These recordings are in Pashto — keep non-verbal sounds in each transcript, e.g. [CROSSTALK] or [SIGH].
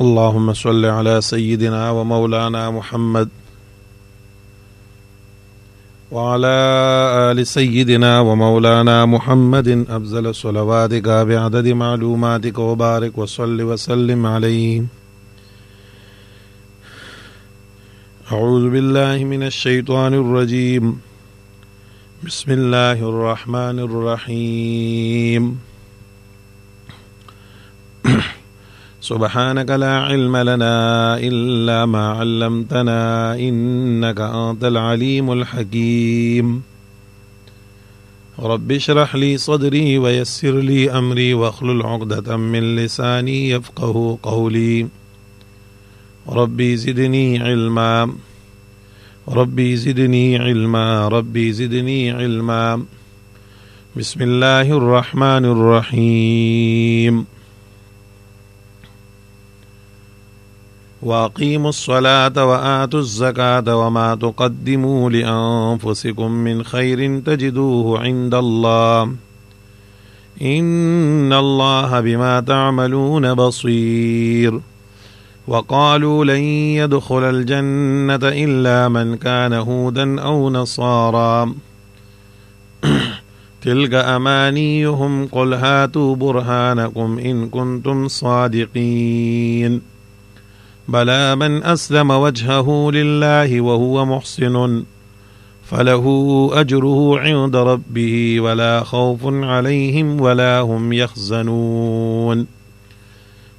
اللهم صل على سيدنا ومولانا محمد وعلى آل سيدنا ومولانا محمد أبزل صلواتك بعدد معلوماتك وبارك وصل وسلم عليه أعوذ بالله من الشيطان الرجيم بسم الله الرحمن الرحيم [CLEARS THROAT] سبحانك لا علم لنا إلا ما علمتنا إنك أنت العليم الحكيم رب اشرح لي صدري ويسر لي أمري واخلل عقدة من لساني يفقه قولي ربي زدني علما ربي زدني علما ربي زدني علما بسم الله الرحمن الرحيم واقيموا الصلاه واتوا الزكاه وما تقدموا لانفسكم من خير تجدوه عند الله ان الله بما تعملون بصير وقالوا لن يدخل الجنه الا من كان هودا او نصارا [CLEARS THROAT] تلك امانيهم قل هاتوا برهانكم ان كنتم صادقين بلى من أسلم وجهه لله وهو محسن فله أجره عند ربه ولا خوف عليهم ولا هم يحزنون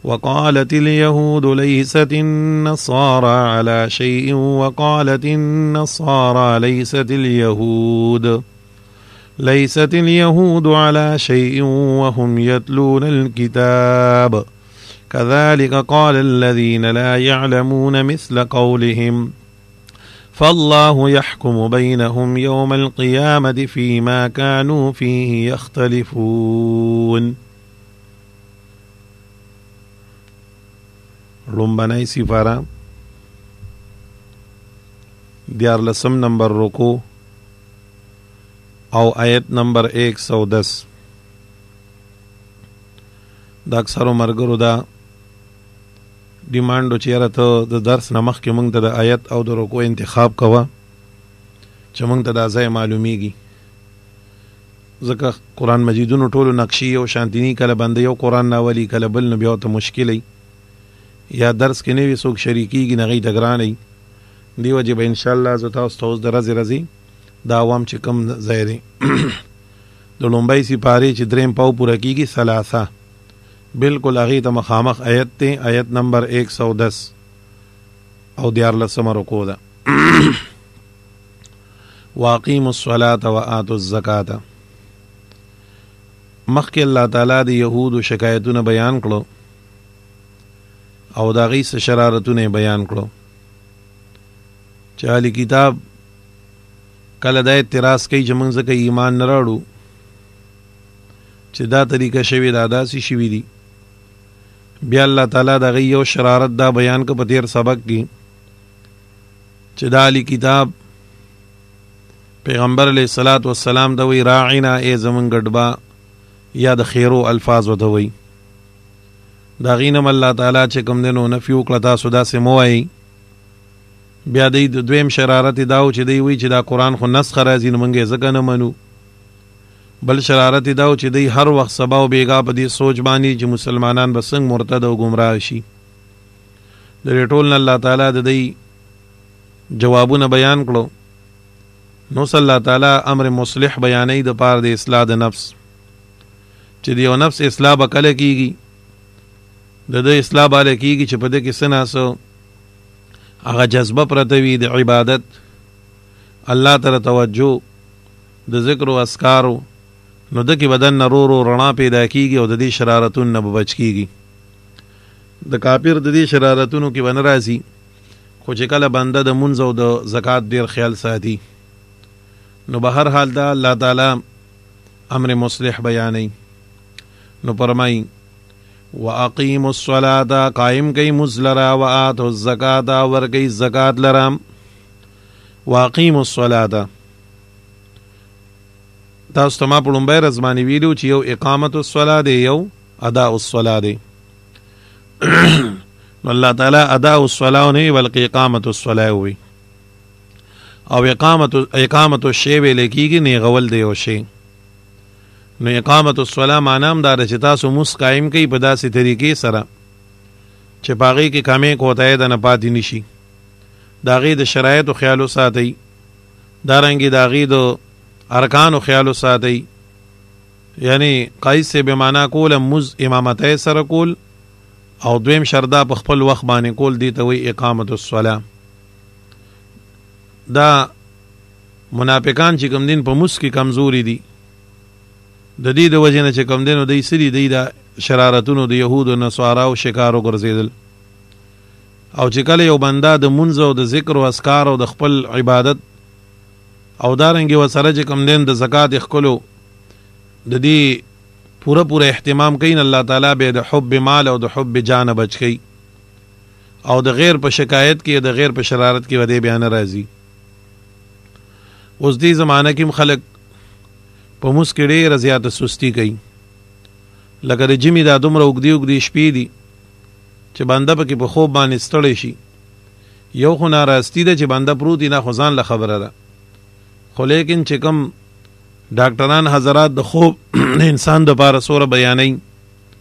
وقالت اليهود ليست النصارى على شيء وقالت النصارى ليست اليهود ليست اليهود على شيء وهم يتلون الكتاب ۖ كذلك قال الذين لا يعلمون مثل قولهم فالله يحكم بينهم يوم القيامة فيما كانوا فيه يختلفون لنبنی سفارا ديار لسم نمبر ركو او آيات نمبر ایک سو دس دا اكثر مرگرو دا ډیماند چې یاره ته د درس نه مخکې مونږ ته د آیت او د رکوع انتخاب کوه چې مونږ ته دا ځای معلومیږي ځکه قرآن مجیدونو ټولو نقشې او شانتینی کله باندې یو قرآن ناولي کله بل نو بیا ته مشکلې یا درس کې نوي څوک شریکیږي نه غي تګرانې دیو جی به ان شاء الله زه تاسو ته اوس درځي راځي دا عوام چې کم ځای دی [CLEARS THROAT] د لومبای سپاره چې دریم پاو پوره کیږي سلاسه بالکل هغه ته مخامخ آیت ته آیت نمبر 110 او دیار لسمه رکو ده واقیم الصلاة و آتو الزکاة مخکې الله تعالی د يهودو شکایتونه بیان کړو او دا غي شرارتونه بیان کړو چالي کتاب کله د اعتراض کوي چې موږ ځکه ایمان نه راړو چې دا طریقه شوی دا داسې شوی دی بیا الله تعالی دغه یو شرارت دا بیان کو په تیر سبق کې چې د علی کتاب پیغمبر علیه الصلاۃ والسلام د وی راعینا ای زمون ګډبا یا د خیرو الفاظ وته وی دا غینم الله تعالی چې کوم دینو نفیو کړه تاسو دا سموای بیا د دویم شرارت داو چې دی وی چې دا قران خو نسخ راځي نو منګه زګنه منو بل شرارت دا چې دی هر وخت سبا او بیګا په دې سوچ باندې چې مسلمانان به څنګه مرتد او گمراه شي د ټول الله تعالی د دې جوابونه بیان کړو نو صلی الله تعالی امر مصلح بیانې د پاره د اصلاح د نفس چې دیو نفس اصلاح وکړه کیږي د دې اصلاح باندې کیږي چې په دې کې سناسو هغه جذبه پرتوي د عبادت الله تعالی توجه د ذکر او اسکارو نو د کې بدن نرورو رڼا پیدا کیږي او د دې شرارتونو نه بچ کیږي د کافر د دې شرارتونو کې ون راځي خو چې کله بنده د منځ او د زکات ډیر خیال ساتي نو به هر حال دا الله تعالی امر مصلح بیانې نو پرمای واقیم الصلاة قائم کئ مزلرا واتو الزکات ور کئ زکات لرام واقیم الصلاة تاسو ته ما په لومبای رزمانی ویلو چې یو اقامت الصلاه دی یو ادا الصلاه دی [CLEARS THROAT] الله تعالی ادا الصلاه نه بلکې اقامت الصلاه وی او اقامت اقامت الشی وی لکیږي نه غول دی او شی نو اقامت الصلاه معنام دا چې تاسو موس قائم کوي په داسې طریقې سره چې باغې کې کمې کوتای د نه پاتې نشي داغې د شرایط او خیالو ساتي دارنګي داغې د دا ارکانو خیال ساتي یعنی قایص به معنا کول مز امامته سره کول او دویم شردا په خپل وخت باندې کول دي ته وی اقامت الصلاه دا منافقان چې کم دین په مس کې کمزوري دي د دې د وجې نه چې کم دین دوی سری دی دا شرارتونو د يهودو نصاراو شکارو ګرځیدل او چې کله یو بنده د منځ او د ذکر او اسکار او د خپل عبادت او دارنګ وسره چې کم دین د زکات خپلو د دې پوره پوره اهتمام کین الله تعالی به د حب مال او د حب جان بچ کی او د غیر په شکایت کې د غیر په شرارت کې ودی بیان راځي اوس دې زمانہ کې خلک په مسکړې رضایت سستی کوي لکه د جمی دا دومره وګدی وګدی شپې دي چې بنده پکې په خوب باندې ستړی شي یو خو ناراستی ده چې بنده پروت نه خو ځان له خبره ده خو لیکن چې کوم ډاکټران حضرات د خوب [CLEARS THROAT] انسان د لپاره سوره بیانې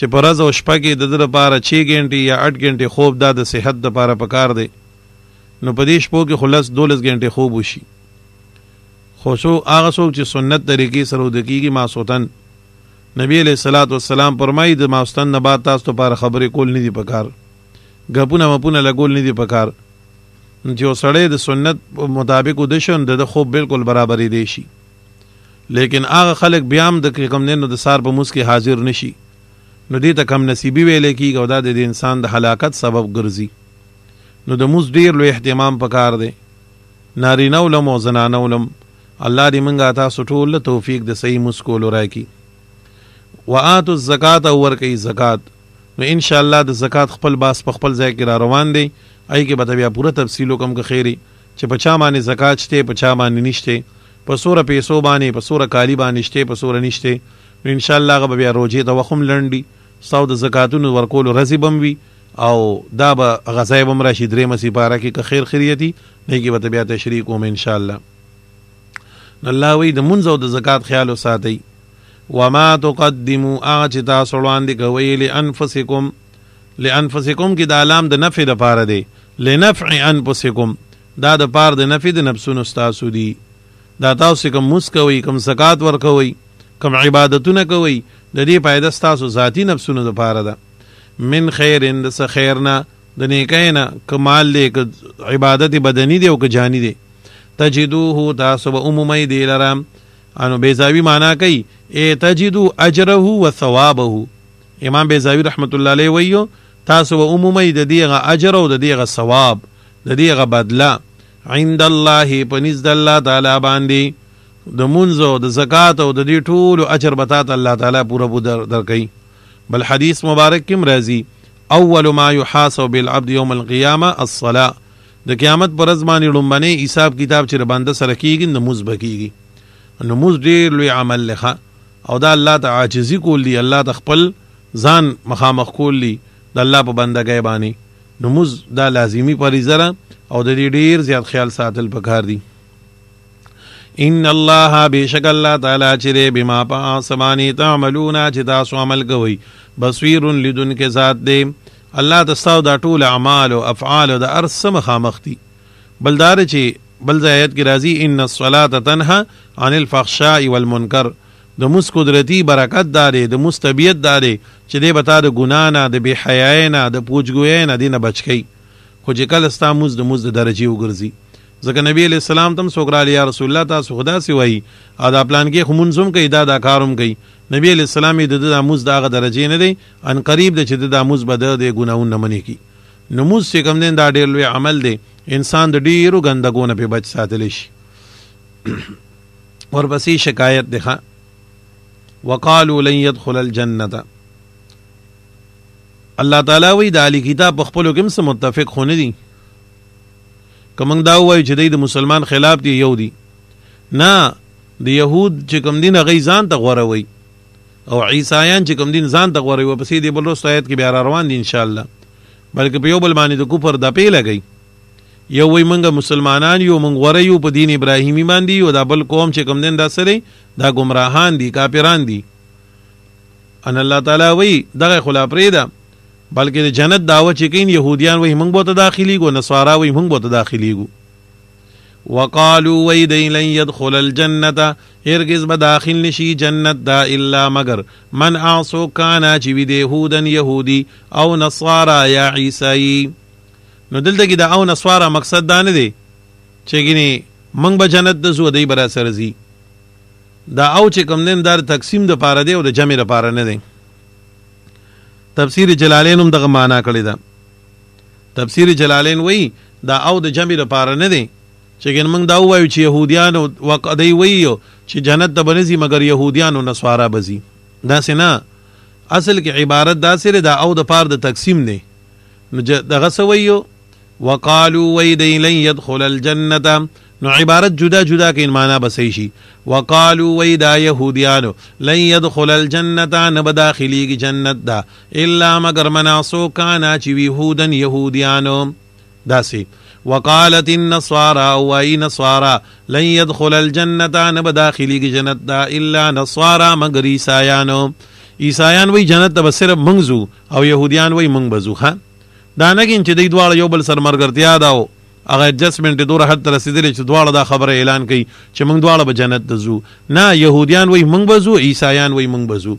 چې پر ورځ او شپه کې د دې لپاره 6 غنټې یا 8 غنټې خوب دا د صحت د لپاره پکار دی نو په دې شپو کې خلاص 12 غنټې خوب وشي خو شو هغه څوک چې سنت طریقې سره د کیږي ما سوتن نبی علیہ الصلات والسلام فرمایي د ماستن نه بعد تاسو لپاره خبرې کول نه دي پکار غپونه مپونه لګول نه دي پکار جو سړی د سنت مطابق ودشن د خوب بالکل برابرې دی شي لیکن هغه خلک بیا هم د کم نن د سار په مسکه حاضر نشي نو دې ته کم نصیبی ویلې کیږي او دا د انسان د هلاکت سبب ګرځي نو د موز ډیر لوی اهتمام پکار دی نارینه ولم او زنانه ولم الله دې منګه تاسو ټول توفیق د صحیح مسکول راکړي وآت الزکات اور کوي زکات نو ان شاء الله د زکات خپل باس په خپل ځای کې را روان دي آی کې به بیا پوره تفصیل کوم که خیری چې په چا باندې زکات شته په چا باندې نشته په سوره پیسو باندې په سوره کالی باندې شته په سوره نشته ان شاء الله غو بیا روزي د وخم لنډي ساو د زکاتونو ورکول رزبم وی او دا به غزای بم راشي درې مسی پاره کې که خیر خیریتی نه کې به بیا تشریک وم ان شاء الله الله وی د منځ او د زکات خیال وساتئ وما تقدموا اغه چې تاسو وړاندې کوئ لانفسکم لانفسکم کې د علام د نفع لپاره دی لنفع انفسکم دا د پار د نفع د نفسونو تاسو دی دا تاسو کوم مسکوي کوم زکات ورکوي کوم عبادتونه کوي د دې پایده تاسو ذاتی نفسونو لپاره ده من خیر اند سه خیرنا د نیکینا کمال له عبادت بدنی دی او که جانی دی تجدوه تاسو به عمومي دی لرم انو بیزاوی معنا کوي ای تجدو اجره و ثوابه امام بیزاوی رحمت الله علیه ویو تاسو به عمومي د دې غ اجر او د دې غ ثواب د دې غ بدله عند الله پنځ د الله تعالی باندې د منځو د زکات او د دې ټول اجر به تاسو الله تعالی پوره درکې بل حدیث مبارک کم راضي اول ما يحاسب بالعبد يوم القيامه الصلاه د قیامت پر ځمانه لومبنه حساب کتاب چې باندې سره کیږي نماز بکیږي نماز ډیر لوی عمل لخه او دا الله ته عاجزي کول دي الله تخپل ځان مخامخ کول دي د الله په بندګۍ باندې نموز دا لازمی فریضه ده او د دې ډیر زیات خیال ساتل پکار دي ان الله بشک الله تعالی چې بما په اسماني تعملون چې تاسو عمل کوي بصیر لدن کې ذات دی الله تاسو دا ټول اعمال او افعال د ارس مخامخ دي بلدار چې بل ځایت کې راځي ان الصلاه تنها عن الفحشاء والمنکر د مس قدرتی برکت داري د مستبیت داري چې دې بتا د ګنا نه د بی حیاي نه د پوجګوي نه دینه بچکی خو چې کله ستا مز د مز د درجه وګرځي ځکه نبی علی السلام تم سوکرا علی رسول الله تاسو خدا سی وای ا د پلان کې خمون زم کې ادا دا کاروم کې نبی علی السلام د د مز دغه درجه نه دی ان قریب د چې د مز بد د ګناون نه منی کی نموز چې کوم دین دا ډیر لوی عمل دی انسان د ډیرو ګندګونو په بچ ساتل شي [CLEARS THROAT] ورپسې شکایت ده وقالو لن يدخل الجنه الله تعالی وی د علی کتاب خپل کوم سره متفق خونه دي کومنګ دا وایي چې د مسلمان خلاف دی یو دی نه د يهود چې کوم دین غي ځان ته غوروي او عیسایان چې کوم دین ځان ته غوروي په سیدی بل روایت کې بیا روان دي ان شاء الله بلکې په یو بل باندې د کوپر د پی لګي یو وی منګه مسلمانان یو منګ غره یو په دین ابراهیمی باندې یو دا بل قوم چې کم دین دا سره دا گمراهان دي کافران دي ان الله تعالی وی دغه خلا پریدا بلکې د جنت داوه چې کین يهوديان وي موږ بوته داخلي ګو نصارا وي موږ بوته داخلي ګو وقالو وی دی لن يدخل الجنه هرگز به داخل نشي جنت دا الا مگر من اعصو کانا چې وي يهودن يهودي او نصارا يا عيسائي نو دلته کې د او نسوارا مقصد دا نه دی چې ګینه منګ به جنت د زو دی برا سره زی دا او چې کوم نن دار تقسیم د پاره دی او د جمع لپاره نه دی تفسیر جلالین هم دغه معنا کړی دا تفسیر جلالین وای دا او د جمع لپاره نه دی چې ګین موږ دا وایو چې يهوديان او قدی وایو چې جنت د بنزي مگر يهوديان او نسوارا بزي دا سنا اصل کې عبارت دا سره دا او د پار د تقسیم نه نو دغه سویو وقالو وی دی لن يدخل الجنه نو عبارت جدا جدا کې معنا بسې شي وقالو وی دا يهوديانو لن يدخل الجنه نه بداخليږي جنت دا الا مگر مناسو کانا چې يهودن يهوديانو داسې وقالت النصارى وای نصارى لن يدخل الجنه نه بداخليږي جنت دا الا نصارى مگر عيسایانو عیسایان وای جنت ته صرف منځو او يهوديان وای منځ بزو خان دا نګین چې دوی دواړه یو بل سره مرګرتیا دا او هغه ایڈجسٹمنٹ دوره حد تر رسیدلی چې دواړه دا خبره اعلان کړي چې موږ دواړه به جنت ته ځو نه يهوديان وای موږ به ځو عیسایان وای موږ به ځو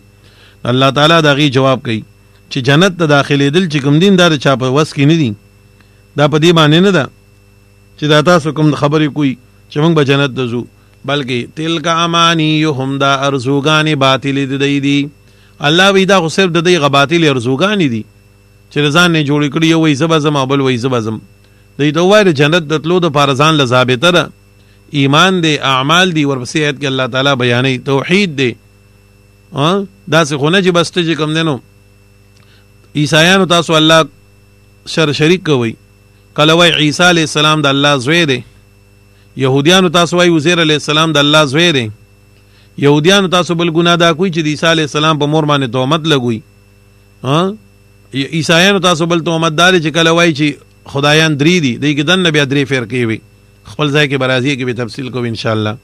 الله تعالی دا غي جواب کوي چې جنت ته داخلي دل چې کوم دین دار چا په وس کې نه دي دا په دې باندې نه ده چې دا تاسو کوم خبرې کوي چې موږ به جنت ته ځو بلکې تلک امانیهم دا ارزوګانی باطل دي دی, دی, دی الله وی دا خو صرف د دې غباطل ارزوګانی دي چې ځان نه جوړ کړی یو وې زبا زم ابل وې زبا زم د دې وای د جنت د تلو د فارزان لزابطه ده ایمان دی اعمال دی ورپسې آیت کې الله تعالی بیانې توحید دی ها دا څه خونه چې بس ته کوم دینو عیسایانو تاسو الله شر شریک کوي کله وای عیسی علی السلام د الله زوی دی يهوديان تاسو وای وزیر علی السلام د الله زوی دی يهوديان تاسو بل ګنا دا کوي چې د عیسی علی السلام په مور باندې تهمت لګوي ها عیسایانو تاسو بل ته مدار چې کله وای چې خدایان درې دي دې کې دنه بیا درې فرقې وي خپل ځای کې برازي کې به تفصیل کوو ان شاء الله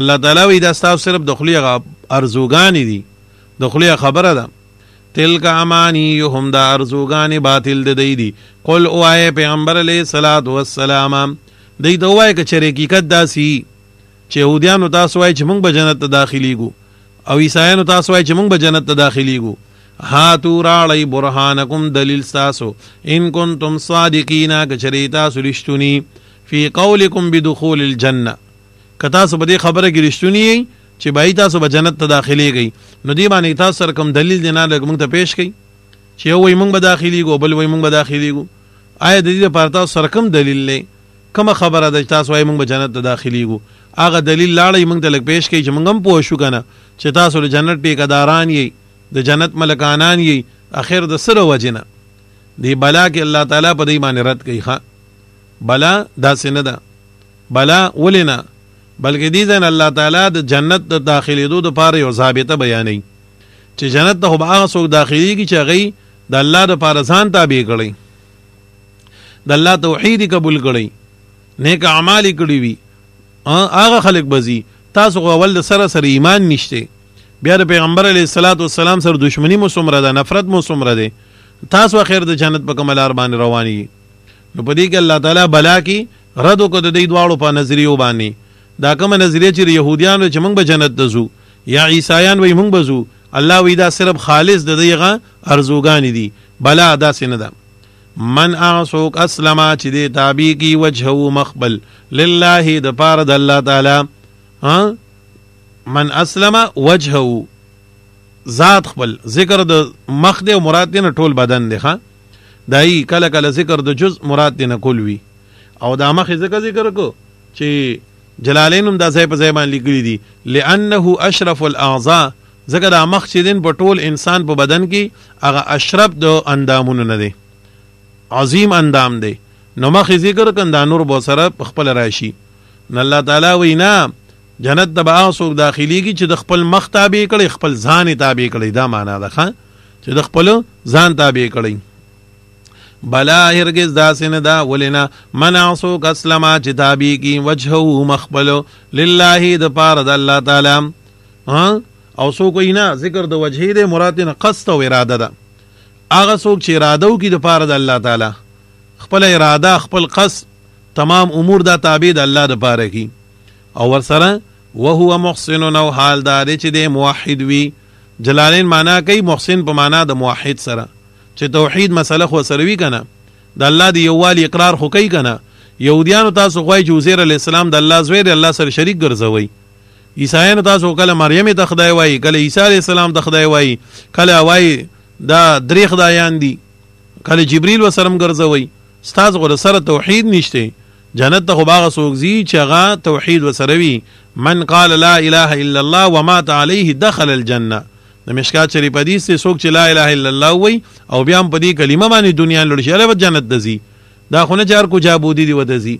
الله تعالی وی دا تاسو صرف دخلي ارزوګانی دي دخلي خبره ده تلک امانیهم دا ارزوګانی باطل د دی دي قل اوای پیغمبر علیه الصلاۃ والسلام دی ته وای کچره حقیقت داسي چې یهودیانو تاسو وای چې موږ به جنت ته داخليګو او عیسایانو تاسو وای چې موږ به جنت ته داخليګو هاتو راړی برهانکم دلیل تاسو ان کنتم صادقین کچری تاسو رښتونی فی قولکم بدخول الجنه کتا سو بده خبره کې رښتونی چې بای تاسو به جنت ته داخلي گئی نو دی باندې تاسو سره کوم دلیل نه لګ موږ ته پیش کړي چې وای موږ به داخلي ګو بل وای موږ به داخلي ګو آیا د دې لپاره تاسو سره کوم دلیل لې کومه خبره ده تاسو وايي موږ به جنت ته داخلي ګو اغه دلیل لاړې موږ ته لګ پېښ کړي چې موږ هم پوه شو کنه چې تاسو له جنت ټیکداران یې د جنت ملکانان یې اخر د سره وجنه دی بلا کې الله تعالی په دې باندې رد کوي ښا بلا داسې نه ده بلا ولینا بلکې دې ځن الله تعالی د جنت د داخلېدو د پاره یو ثابته بیانې چې جنت ته هغه څوک داخليږي چې هغه د الله د پاره ځان تابع کړي د الله توحید قبول کړي نیک اعمال کړي وي هغه خلک بزي تاسو غوول سره سره ایمان نشته بیا د پیغمبر علی السلام سره دښمنی مو سمره ده نفرت مو سمره ده تاسو خیر د جنت په کومه لار باندې رواني نو په دې کې الله تعالی بلا کې رد کو د دې دواړو په نظریو باندې دا کوم نظریه چې يهوديان چې موږ به جنت دزو یا عیسایان وي موږ بزو الله وی دا صرف خالص د دېغه ارزوګان دي بلا دا سینه ده من اعسوک اسلم چې دې تابع کی وجهه مخبل لله د پار د الله تعالی ها من اسلم وجهه ذات خپل ذکر د مخ دی مراد دی نه ټول بدن دی ښا دای کله کله ذکر د جز مراد دی نه کول وی او دا مخ ذکر ذکر کو چې جلالین هم دا ځای په ځای باندې لیکلي دي لانه اشرف الاعضاء ځکه دا مخ چې دین په ټول انسان په بدن کې هغه اشرف د اندامونو نه دی عظیم اندام دی نو مخ ذکر کنده نور بو سره خپل راشي الله تعالی وینا جنت د به اوسو داخليږي چې د خپل مخ تابع کړي خپل ځان تابع کړي دا معنا ده ښا چې د خپل ځان تابع کړي بلا هرگز داسنه دا ولنا منعسو کسلما چې تابع کی وجهه مخبل لله د پار د الله تعالی ها او سو کوي نه ذکر د وجهه د مراد نه قصد او اراده ده هغه څوک چې اراده وکي د پار د الله تعالی خپل اراده خپل قصد تمام امور دا تابع د الله د پاره کی او ور سره وهو محسن او حال دار چې د موحد وي جلالین معنا کوي محسن په معنا د موحد سره چې توحید مسله خو سره وی کنه د الله دی یووالي اقرار خو کوي کنه يهوديان تاسو غوي جوزير علی السلام د الله زوی دی الله سره شریک ګرځوي عیسایان تاسو کله مریم ته خدای وای کله عیسی علی السلام ته خدای وای کله وای دا درې خدایان دي کله جبرئیل و سرم ګرځوي استاد غره سره توحید نشته جنت ته باغ سوګزي چې هغه توحید وسروي من قال لا اله الا الله ومات عليه دخل الجنه د مشکات شریف حدیث سے څوک چې لا اله الا الله وي او بیا هم په دې کلمه باندې دنیا لړ شي له جنت دزي دا خونه چار کو جابودی دی ودزي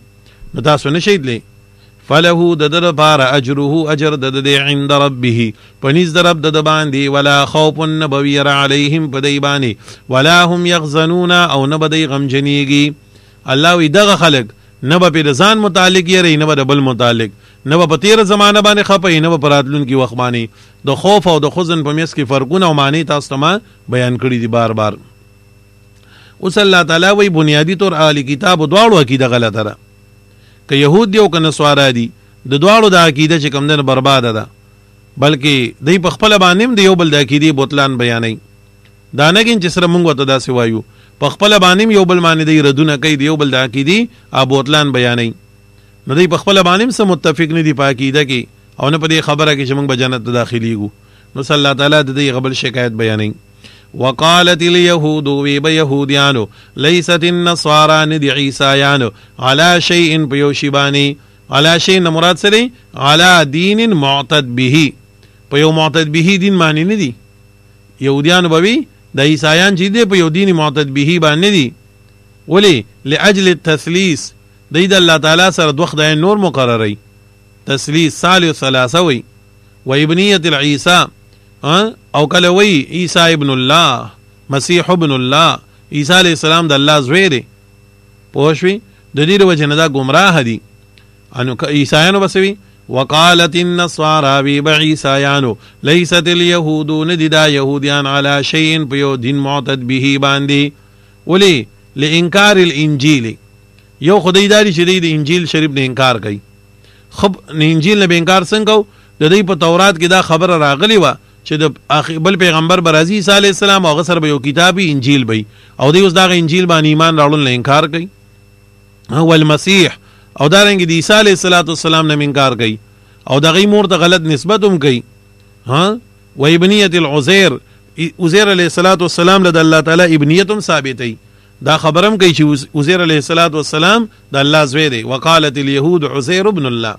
نو تاسو نه شهید لې فله د در بار اجره اجر د د عند ربه پنيز در رب د باندې ولا خوف نبوي عليهم بدی باندې ولا هم يحزنون او نه بدی غمجنيږي الله وي دغه خلک نه به د ځان متعلق یې نه به د بل متعلق نه به په تیر زمانه باندې خپه نه به پراتلون کې وخت باندې د خوف او د خزن په میس کې فرقونه او معنی تاسو ته بیان کړی دي بار بار اوس الله تعالی وی بنیادی طور اهل کتاب دواړو عقیده غلطه ده که يهود دی او که نسوارا دي د دواړو د عقیده چې کم دن برباد ده بلکې دای په خپل باندې د یو بل د عقیده بوتلان بیانوي دا نه کې چې سره مونږ ته داسې وایو په خپل باندې یو بل باندې دی ردونه کوي دی یو بل د عقیدې ابوتلان بیانې نو دی په خپل باندې سم متفق نه دی پاکیده کې او نه په دې خبره کې چې مونږ به جنت ته داخليږو نو صلی الله تعالی د دې قبل شکایت بیانې وقالت اليهود ويهوديان ليست النصارى ند عيسایان على شيء بيوشباني على شيء مراد سره على دين معتد به په یو معتد به دین معنی نه دي يهوديان بوي د عیسایان چې دی په یو دین معتد به باندې دي ولی لاجل التثلیث د د الله تعالی سره دوه خدای نور مقرري تثلیث سال او ثلاثه وي و ابنیت العیسا او کله وی عیسی ابن الله مسیح ابن الله عیسی علی السلام د الله زوی دی پوښوي د دې وجه نه دا گمراه دي انو عیسایانو بسوي وقالت النصارى بي بعيسایانو ليست اليهود ندي دا يهوديان على شيء په یو دین معتد به باندې ولي لانکار الانجیل یو خدای داری چې د انجیل شریف نه انکار کوي خب نه انجیل نه انکار څنګه د دې په تورات کې دا خبره راغلی و چې د بل پیغمبر برازي صلی الله علیه وسلم هغه سره یو کتابي انجیل وي او دوی اوس دا انجیل باندې ایمان راوړل نه انکار کوي هو المسيح او دارنګ د عیسی علیه السلام نه منکار کوي او دغه مور ته غلط نسبت هم کوي ها و ابنیت العزیر عزیر علیه السلام له الله تعالی ابنیت هم ثابتې دا خبرم کوي چې عزیر علیه السلام د الله زوی دی وقالت اليهود عزیر ابن الله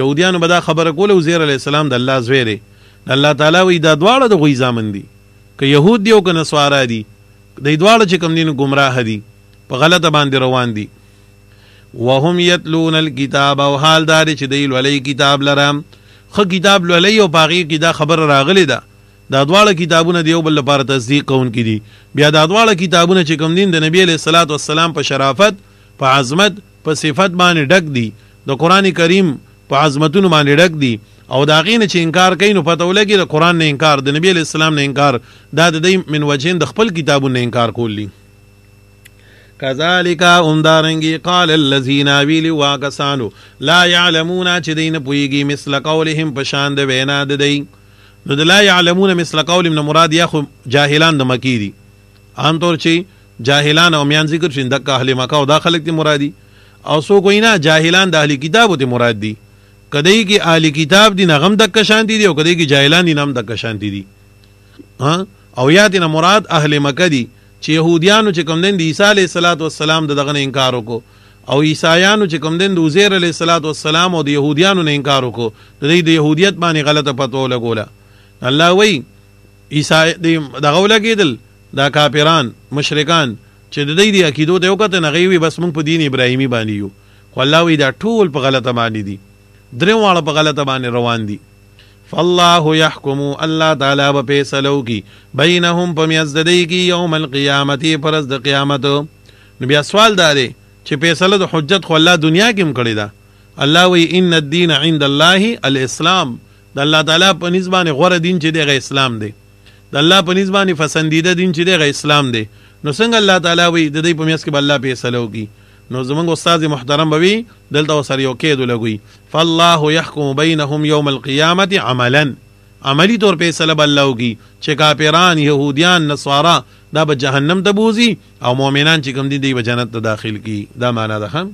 يهوديان به دا خبره کوله عزیر علیه السلام د الله زوی دی الله تعالی وی دا دواړه د غوي ځامن دي که يهود دي او که نسوارا دي د دواړه چې کوم دین گمراه دي په غلطه باندې روان دي وهم يتلون الكتاب او حال دار چې دی ولې کتاب لرم خو کتاب ولې او باقي کې دا خبر راغلی ده دا دواړه کتابونه دیو بل لپاره تصدیق کوونکې دي بیا دا دواړه کتابونه چې کوم دین د نبی له صلوات و سلام په شرافت په عظمت په صفت باندې ډک دي د قران کریم په عظمتونو باندې ډک دي او دا غینه چې انکار کوي نو پته ولګي د قران نه انکار د نبی اسلام نه انکار دا د دې من وجهین د خپل کتابونو نه انکار کولی کذالک امدارنگی قال الذين ویلی واکسانو لا يعلمون چې دین پویږي مثل قولهم پشان د وینا د دی نو د لا يعلمون مثل قولهم نه مراد یا خو جاهلان د مکی دي عام طور چې جاهلان او میان ذکر شین د اهل مکه او د خلک دی مرادي او سو کوی نه جاهلان د اهل کتابو دی مراد دي کدی کې اهل کتاب دی نغم د کشان دي او کدی کې جاهلان دی نم د کشان دي ها او یا دینه مراد اهل مکه دي دی چې يهوديانو چې کوم دین د عیسی علیه السلام د دغه انکار وکړو او عیسایانو چې کوم دین د عزیر علیه الصلاۃ والسلام او د يهوديانو نه انکار وکړو د دې د يهودیت باندې غلطه پتو لګوله الله وای عیسای دغه ولګیدل دا کافران مشرکان چې د دې د عقیدو د یو کته نه غوي بس موږ په دین ابراهیمی باندې یو خو الله وای دا ټول په غلطه باندې دي درې واړه په غلطه باندې روان دي فالله يحكم الله تعالی به فیصلو کی بینهم پمیز د دی کی یوم القیامت پرز د قیامت نو بیا سوال داري چې فیصله د حجت خو الله دنیا کې هم کړی دا الله وی ان الدین عند الله الاسلام د الله تعالی په نسبانه غوړه دین چې دی اسلام دی د الله په نسبانه فسندیده دین چې دی اسلام دی نو څنګه الله تعالی وی د دې په میاس کې الله فیصلو کی نو زمونږ استاد محترم بوي دلته وسره یو کېدو لګوي فالله يحكم بينهم يوم القيامه عملا عملی طور په سلب الله وږي چې کافران يهوديان نصارا دا به جهنم ته بوزي او مؤمنان چې کوم دي دی به جنت ته داخل کی دا معنا ده هم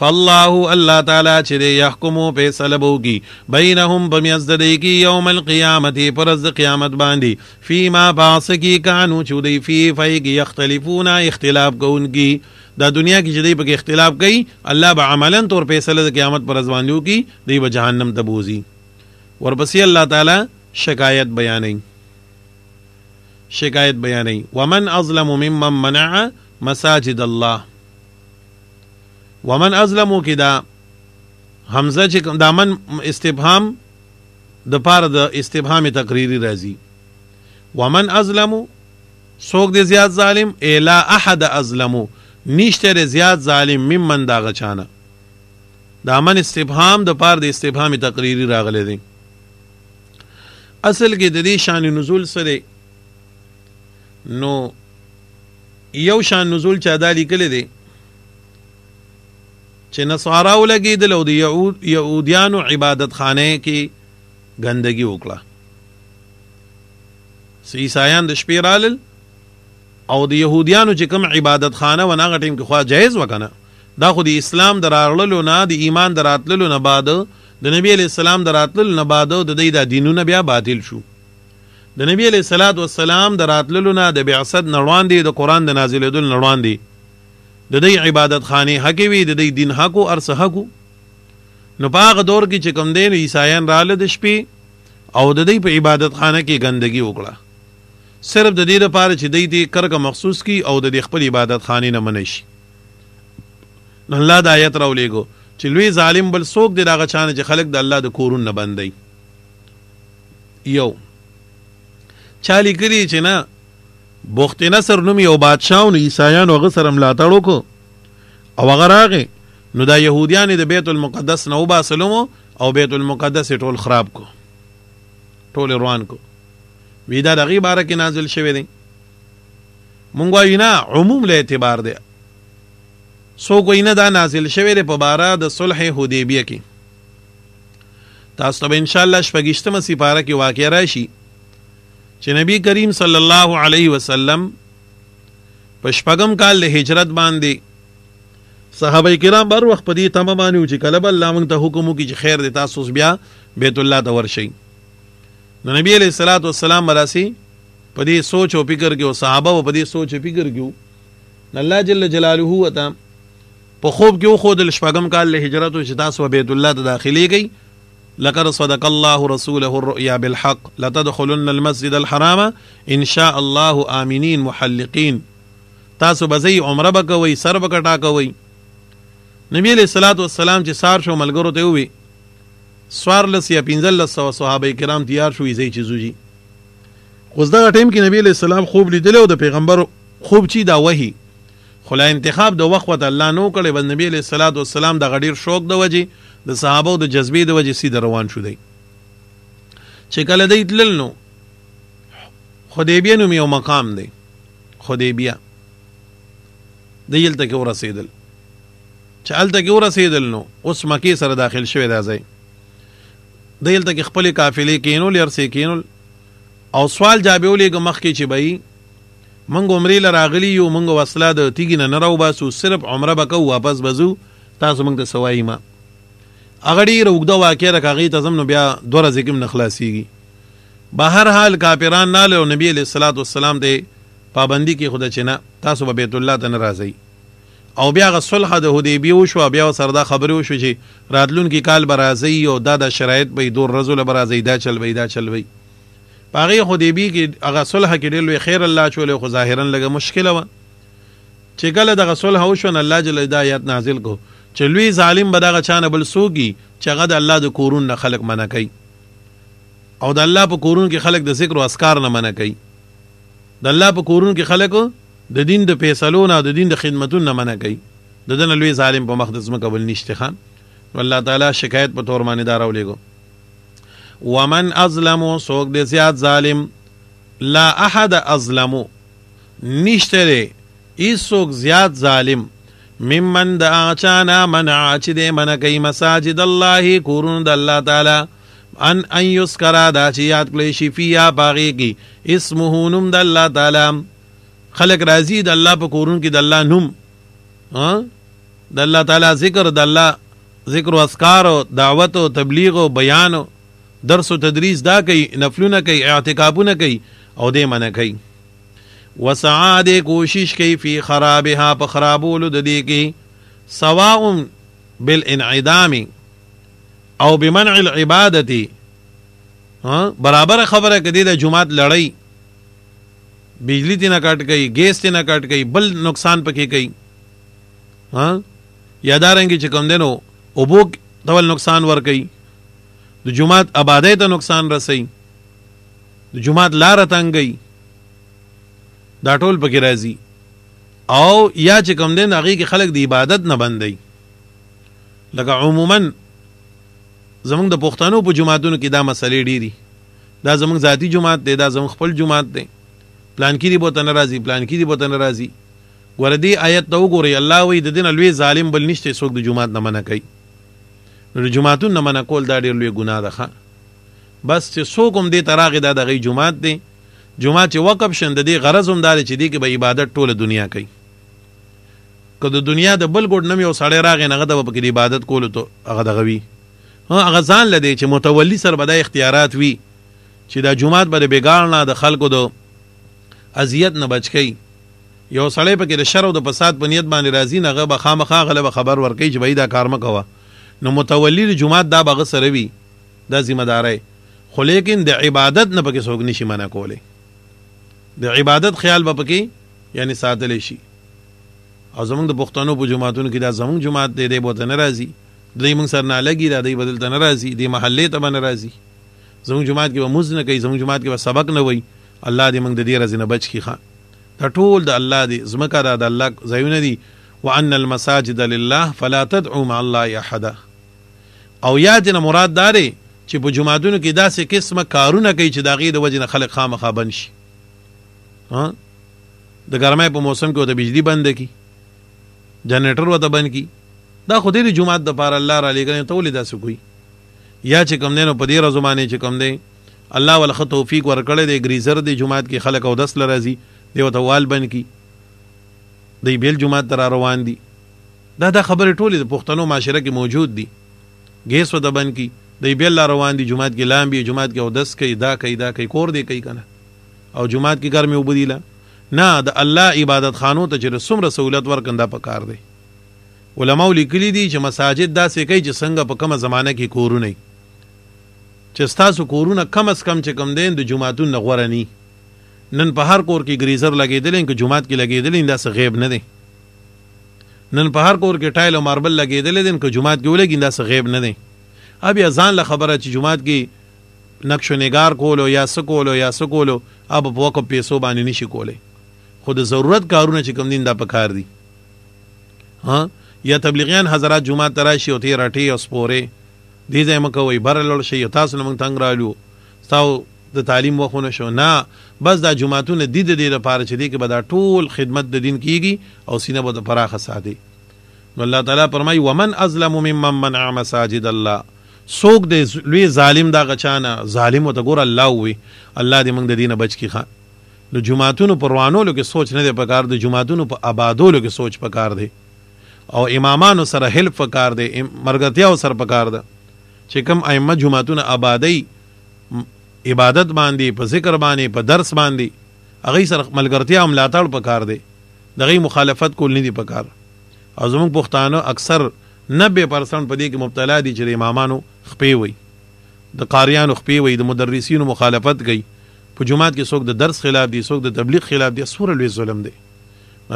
فالله الله تعالی چې دی يحكم فیصله بوږي بینهم بمیز د دی کی یوم القیامت پر از قیامت باندې فيما باس کی کانو چې دی فی فیق یختلفون اختلاف کوونکی دا دنیا کې چې دی په اختلاف کوي الله به عملا تور فیصله د قیامت پر ازوانیو کی دی به جهنم ته بوزي ورپسې الله تعالی شکایت بیانوي شکایت بیانې ومن اظلم ممن منع مساجد الله ومن ازلمو کې دا حمزه چې دا من استفهام د پاره د استفهام تقریری راځي ومن ازلمو څوک دی زیات ظالم الا احد ازلمو نشته زیات ظالم ممن دا غچانه دا من استفهام د پاره د استفهام تقریری راغلی دی اصل کې د دې شان نزول سره نو یو شان نزول چا دا لیکل دی چې نصارا ولګیدل او د يهود يهوديانو عبادت خانه کې ګندګي وکړه سي عیسایان د شپې رالل او د يهوديانو چې کوم عبادت خانه و نه غټیم کې خو جایز وکنه دا خو د اسلام درارللو نه د ایمان دراتللو نه بعد د نبی علی السلام دراتللو نه بعد د دې د دینونو بیا باطل شو د نبی علی صلوات و سلام دراتللو نه د بعثت نړوان دي د قران د نازلېدل نړوان دي د دې عبادت خانه حقي وي د دې دین حقو ارس حقو نو په هغه دور کې چې کم دین عیسایان رااله د شپې او د دې په عبادت خانه کې ګندګي وکړه صرف د دې لپاره چې دې دې کرګه مخصوص کی او د دې خپل عبادت خانه نه منشي نو الله د آیت راولېګو چې لوی ظالم بل څوک دی داغه چانه چې خلک د الله د کورون نه بندي یو چالي کړی چې نه بوخت نصر نوم یو بادشاہ او عیسایانو هغه سره ملاتړ وکړو او هغه راغې نو دا يهوديان د بیت المقدس نو باسلم او بیت المقدس ټول خراب کو ټول روان کو وی دا دغه بار کې نازل شوی دی مونږ وایو نه عموم له اعتبار دی سو کوی نه دا نازل شوی دی په بارا د صلح حدیبیه کې تاسو به ان شاء الله شپږشتمه سپاره کې واقع راشي چې نبی کریم صلی الله علیه وسلم په شپږم کال د هجرت باندې صحابه کرام بر وخت په دې تمه باندې چې کله بل لامن ته حکم وکړي چې خیر د تاسو بیا بیت الله ته ورشي نو نبی علیہ الصلوۃ والسلام مراسي په دې سوچ او فکر کې او صحابه په دې سوچ او فکر کې الله جل جلاله وتا په خوب کې خو د شپږم کال له هجرت او شتاس و بیت الله ته داخلي گئی لقد صدق الله رسوله الرؤيا بالحق لتدخلن المسجد الحرام ان شاء الله امنين محلقين تاسو بزي عمره بکوي سر بکټا کوي نبی علیہ الصلوۃ والسلام چې سار شو ملګرو ته وي سوار لس یا پنځل لس او صحابه کرام تیار شوې زی چیزو جی اوس دغه ټیم کې نبی علیہ السلام خوب لیدل او د پیغمبر خوب چی دا وਹੀ خلا انتخاب د وخت الله نو کړي بل نبی علیہ الصلوۃ والسلام د غډیر شوق د وجه د صحابه د جذبې د وجې سید روان شو دی چې کله دی تلل نو خدیبیه نوم یو مقام دی خدیبیه دی یلته کې ورسېدل چې الته کې ورسېدل نو اوس مکی سره داخل شوی دا ځای دی یلته کې خپل قافلې کینول یرسې کینول او سوال جابولې ګمخ کې چې بای منګ عمرې لراغلی یو منګ وسله د تیګ نه نه راو باسو صرف عمره بکو واپس بزو تاسو منګ ته سوایما هغه ډیره اوږده واقع ده هغې ته ځم نو بیا دوه ورځې کې نه خلاصېږي به هر حال کافران ناله او نبی علیه الصلاۃ والسلام ته پابندي کې خدا چې نه تاسو به بیت الله ته نه راځئ او بیا غ صلح د حدیبیه وشو بیا سره دا خبرې وشو چې راتلونکي کال به راځي او دا د شرایط به دور رزول به راځي دا چل به دا چل به پاغه حدیبی کې هغه صلح کې ډېر لوی خیر الله چولې خو ظاهرا لګه مشکله و چې کله د صلح او شون الله جل د آیات نازل کو چې لوی ظالم به دغه چانه بل سوګي چې هغه د الله د کورون نه خلق منع کوي او د الله په کورون کې خلق د ذکر او اسکار نه منع کوي د الله په کورون کې خلق د دین د فیصلو نه د دین د خدمتونو نه منع کوي د دن لوی ظالم په مقدس مقبل نشته خان والله تعالی شکایت په تور باندې دارو لګو ومن ازلم سوق د زیات ظالم لا احد ازلم نشته ری ای سوق زیات ظالم ممن د اچانا منع چې دې منع کوي مساجد الله کورون د الله تعالی ان ان یذکر دا چې یاد کړی شي فیا باغیږي اسمه نوم د الله تعالی خلق راضی د الله په کورون کې د الله نوم ها د الله تعالی ذکر د الله ذکر او اسکار او دعوت او تبلیغ او بیان درس او تدریس دا کوي نفلونه کوي اعتکابونه کوي او دې منع کوي وسعاد کوشش کوي فی خرابها په خرابولو د دې کې سواء بالانعدام او بمنع العبادتي برابر خبره کدی د جمعات لړۍ بجلی تی نه کټ گئی گیس تی نه کټ گئی بل نقصان پکې گئی ها یادارنګ چې کوم دینو او بو ډول نقصان ور کوي د جمعات آبادی ته نقصان رسي د جمعات لار تنګي دا ټول پکې راځي او یا چې کوم دین هغه کې خلک د عبادت نه بندي لکه عموما زمونږ د پښتنو په جماعتونو کې دا مسلې ډېری دا زمونږ ذاتی جماعت دی دا زمونږ خپل جماعت دی پلان کې دی بوته ناراضي پلان کې دی بوته ناراضي وردی آیت ته وګورئ الله وی د دین الوی ظالم بل نشته څوک د جماعت نه منع کوي نو جماعتون نه منع کول دا ډېر لوی ګناه ده بس چې څوک هم دې تراغه دا دغه جماعت دی جمعه چې وقف شند دی غرض هم دار چې دی کې به عبادت ټوله دنیا کوي که د دنیا د بل ګډ نم یو سړی راغی نه د پکې عبادت کولو ته هغه دغه وی ها هغه ځان لدی چې متولی سر بده اختیارات وی چې دا جمعات به بیګار نه د خلکو دو اذیت نه بچ کی یو سړی پکې د شر او د فساد په نیت باندې راضی نه غو خامخا غلب خبر ورکې چې وای دا کار مکوا نو متولی د جمعات دا بغه سره وی دا ذمہ داري خو لیکن د عبادت نه پکې سوګ نشي منع کوله د عبادت خیال به پکې یعنی ساتل شي او زمونږ د پښتنو په جماعتونو کې دا زمونږ جماعت دی دی بوته ناراضي دوی موږ سره نه لګي دا دی بدلته ناراضي دی محلې ته باندې ناراضي زمونږ جماعت کې به موز نه کوي زمونږ جماعت کې به سبق نه وای الله دې موږ د دې رزنه بچ کی خان دا ټول د الله دی زمکه دا د الله زایونه دي وان المساجد لله فلا تدعوا مع الله احد او یاد نه مراد داري چې په جمعاتونو کې داسې قسمه کارونه کوي چې دا غي د وجنه خلق خامخا بنشي ها د ګرمای په موسم کې د بجلی بند کی جنریټر وته بند کی دا خو دې جمعه د پار الله را لګنه ته ولې داسې کوي یا چې کم نه نو په دې رزمانه چې کم دی الله ولخ توفیق ورکړي د ګریزر د جمعه کې خلک او دس لرزي دی وته وال بند کی د بیل جمعه تر روان دي دا دا خبره ټوله د پښتنو معاشره کې موجود دي ګیس وته بند کی د بیل روان دي جمعه کې لام بي جمعه کې او دس کې دا کې دا کې کور دی کوي کنه او جمعات کې ګرمي وبدیله نه د الله عبادت خانو ته چې څومره سہولت ورکنده پکار دی علماء لیکلي دي چې مساجد داسې کوي چې څنګه په کومه زمانه کې کورونه چې ستاسو کورونه کم از کم چې کم دین د جمعاتون نه غوړه نه نن په هر کور کې گریزر لګیدلې کې جمعات کې لګیدلې دا څه غیب نه دي نن په هر کور کې ټایل او ماربل لګیدلې دین کې جمعات کې ولګین دا څه غیب نه دي اب یا ځان له خبره چې جمعات کې نقش نگار کولو یا سکولو یا سکولو اب په وکو پیسو باندې نشي کولای خو د ضرورت کارونه چې کوم دین دا پکار دي ها یا تبلیغیان حضرات جمعه تراشي او تی راټي او سپوره دې ځای مکه وي برلل شي تاسو نن موږ تنگ رالو تاسو د تعلیم وخونه شو نه بس دا جمعهتون د دې د لپاره چې دې کې به دا ټول خدمت د دین کیږي او سینه به د پراخه ساتي الله تعالی فرمای ومن ازلم ممن منع مساجد الله څوک دې لوی ظالم دا غچانه ظالم وته ګور الله وي الله دې موږ د دینه بچ کی خان د جمعاتونو پروانولو کې سوچ نه دی پکار د جمعاتونو په آبادولو کې سوچ پکار دی او امامانو سره هلپ پکار دی مرګتیاو سره پکار ده چې کوم ائمه جمعاتونه آبادی عبادت باندې په ذکر باندې په درس باندې هغه سره ملګرتیا او ملاتړ پکار دی دغه مخالفت کول نه دی پکار او زموږ پښتانه اکثر 90 پرسنټ په دې کې مبتلا دي چې د امامانو خپې وي د قاریانو خپې وي د مدرسینو مخالفت کوي په جمعات کې څوک د درس خلاف دي څوک د تبلیغ خلاف دي سور لوی ظلم دی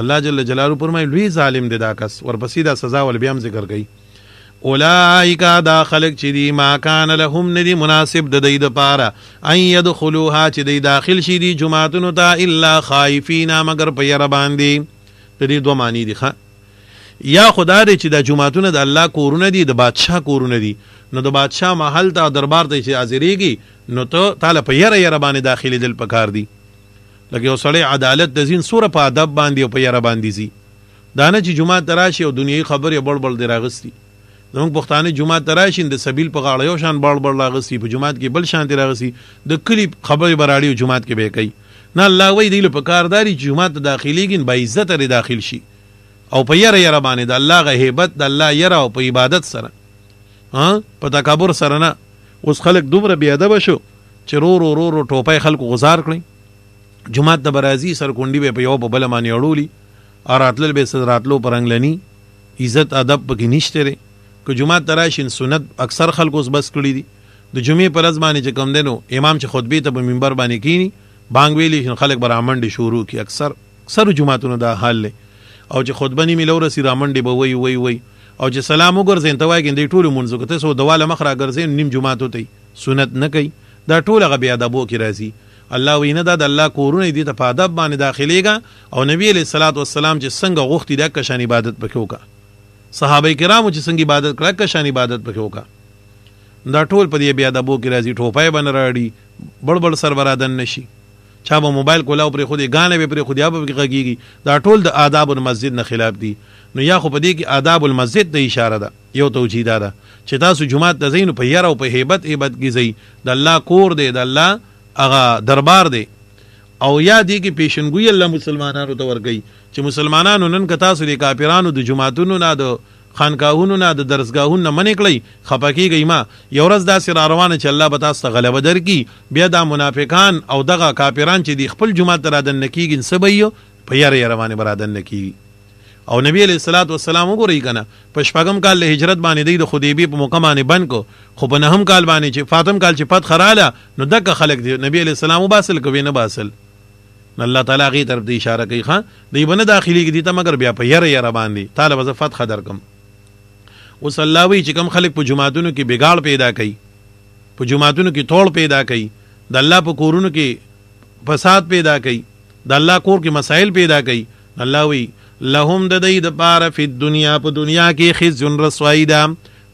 الله جل جلاله پرمای لوی ظالم دی دا کس ورپسې دا سزا ول بیا هم ذکر کړي اولائک دا خلق چې دی ما کان لهم ندی مناسب د دې د پاره ان يدخلوها چې دی داخل شي دی جماعتونو ته الا خائفین مگر په ير باندې د دې دوه معنی دي ښه یا خدای چې د جمعهتون د الله کورونه دي د بادشاه کورونه دي نو د بادشاه محل ته دربار ته چې حاضرېږي نو ته تعالی په یره یره باندې داخلي دل پکار دي لکه یو سړی عدالت د زین سوره په ادب باندې او په یره باندې زی دانه چې جمعه تراشي او دنیوي خبره بړ بړ دی راغستي زموږ پښتانه جمعه تراشین د سبیل په غاړه یو شان بړ بړ لاغسی په جمعه کې بل شان تراغسی د کلی خبرې براړي او جمعه کې به کوي نه الله وای دی په کارداري جمعه ته داخليږي با عزت لري داخل شي او په یره یره باندې د الله غیبت د الله یره او په عبادت سره ها په تکبر سره نه اوس خلک دومره بی ادب شو چې رو رو رو رو ټوپای خلکو غزار کړی جمعه د برازي سرکونډي به په یو په بل باندې اړولي اراتل به سر راتلو پرنګلنی عزت ادب پکې نشته ری که جمعه تراشین سنت اکثر خلکو اوس بس کړی دي د جمعې پر ورځ باندې چې کم دینو امام چې خطبه ته په منبر باندې کینی بانګ ویلی خلک برامنډي شروع کی اکثر اکثر جمعهتونو دا حال لې او چې خطبه نیمه لور سي رامنډي به وای وای وای او چې سلام وګرځین ته وای ګندې ټول مونږ کته سو دواله مخ را ګرځین نیم جمعه ته سنت نه کوي دا ټول غ بیا د بو کې راځي الله وینه دا د الله کورونه دي ته په ادب باندې داخليږي او نبی علیہ الصلوۃ والسلام چې څنګه غوښتي دا کشان عبادت پکې وکا صحابه کرامو چې څنګه عبادت کړه کشان عبادت پکې وکا دا ټول په دې بیا د بو کې راځي ټوپای بن راړي بڑ بڑ سربرادن نشي چا به موبایل کولاو پرې خو دې غانه به پرې خو دې اب غږیږي دا ټول د آداب المسجد نه خلاف دي نو یا خو په دې کې آداب المسجد د اشاره ده یو توجیه ده چې تاسو جمعه د زین په یاره او په hebat hebat کیږي د الله کور دی د الله اغا دربار دی او یا دی کې پیشنګوی الله مسلمانانو ته ورګي چې مسلمانانو نن که تاسو د کافرانو د جمعهتونو نه د خانقاهونو نه د درسګاهونو نه منې کړی خپکیږي ما یو ورځ داسې را روانه چې الله به تاسو ته غلبه درکړي بیا دا منافقان او دغه کافران چې دی خپل جماعت ته رادن نه کیږي څه به یو په یاره یاره باندې برادن نه کیږي او نبی علیہ الصلات والسلام وګورئ کنه په شپږم کال له هجرت باندې د خدیبی په موقع باندې بند کو خو په نهم کال باندې چې فاطم کال چې پد خراله نو دغه خلک دی نبی علیہ السلام وباسل کوي نه باسل الله تعالی غي طرف دی اشاره کوي خان دی بنه داخلي کې دي ته مگر بیا په یره یره باندې طالب از فتح درکم اوس الله وی چې کم خلک په جمعاتونو کې بګاړ پیدا کوي په جمعاتونو کې ټول پیدا کوي د الله په کورونو کې فساد پیدا کوي د الله کور کې مسائل پیدا کوي الله وی لهم د دې د پاره په دنیا په دنیا کې خزن رسوایی ده